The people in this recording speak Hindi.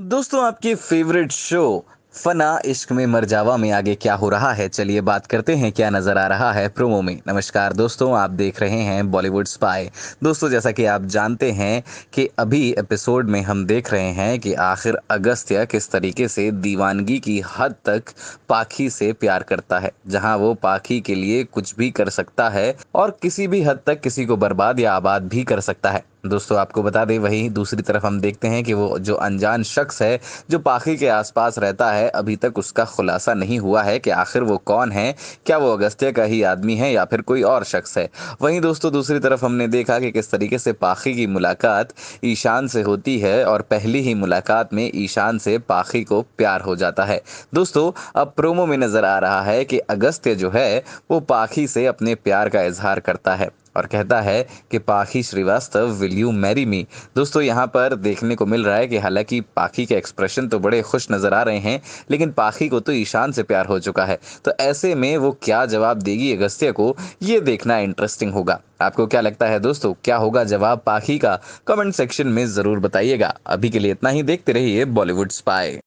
दोस्तों आपके फेवरेट शो फना इश्क में मर जावा में आगे क्या हो रहा है चलिए बात करते हैं क्या नज़र आ रहा है प्रोमो में नमस्कार दोस्तों आप देख रहे हैं बॉलीवुड स्पाई दोस्तों जैसा कि आप जानते हैं कि अभी एपिसोड में हम देख रहे हैं कि आखिर अगस्त्य किस तरीके से दीवानगी की हद तक पाखी से प्यार करता है जहां वो पाखी के लिए कुछ भी कर सकता है और किसी भी हद तक किसी को बर्बाद या आबाद भी कर सकता है दोस्तों आपको बता दें वहीं दूसरी तरफ हम देखते हैं कि वो जो अनजान शख्स है जो पाखी के आसपास रहता है अभी तक उसका खुलासा नहीं हुआ है कि आखिर वो कौन है क्या वो अगस्त्य का ही आदमी है या फिर कोई और शख्स है वहीं दोस्तों दूसरी तरफ हमने देखा कि किस तरीके से पाखी की मुलाकात ईशान से होती है और पहली ही मुलाकात में ईशान से पाखी को प्यार हो जाता है दोस्तों अब प्रोमो में नज़र आ रहा है कि अगस्त्य जो है वो पाखी से अपने प्यार का इजहार करता है और कहता है कि Pakhi Srivastava will you marry me दोस्तों यहाँ पर देखने को मिल रहा है कि हालांकि पाखी के एक्सप्रेशन तो बड़े खुश नज़र आ रहे हैं लेकिन पाखी को तो ईशान से प्यार हो चुका है तो ऐसे में वो क्या जवाब देगी अगस्त्य को ये देखना इंटरेस्टिंग होगा आपको क्या लगता है दोस्तों क्या होगा जवाब पाखी का कमेंट सेक्शन में ज़रूर बताइएगा अभी के लिए इतना ही देखते रहिए बॉलीवुड स्पाई